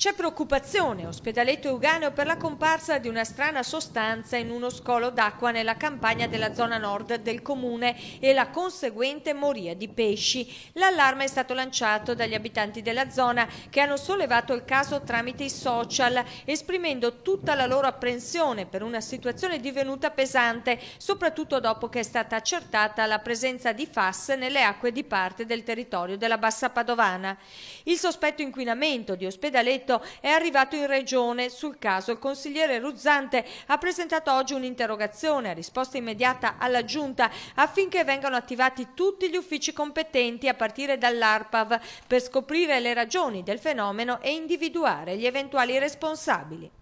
C'è preoccupazione ospedaletto Euganeo per la comparsa di una strana sostanza in uno scolo d'acqua nella campagna della zona nord del comune e la conseguente moria di pesci. L'allarme è stato lanciato dagli abitanti della zona che hanno sollevato il caso tramite i social esprimendo tutta la loro apprensione per una situazione divenuta pesante soprattutto dopo che è stata accertata la presenza di FAS nelle acque di parte del territorio della Bassa Padovana. Il sospetto inquinamento di ospedaletto Benevento è arrivato in regione. Sul caso il consigliere Ruzzante ha presentato oggi un'interrogazione a risposta immediata alla Giunta affinché vengano attivati tutti gli uffici competenti a partire dall'ARPAV per scoprire le ragioni del fenomeno e individuare gli eventuali responsabili.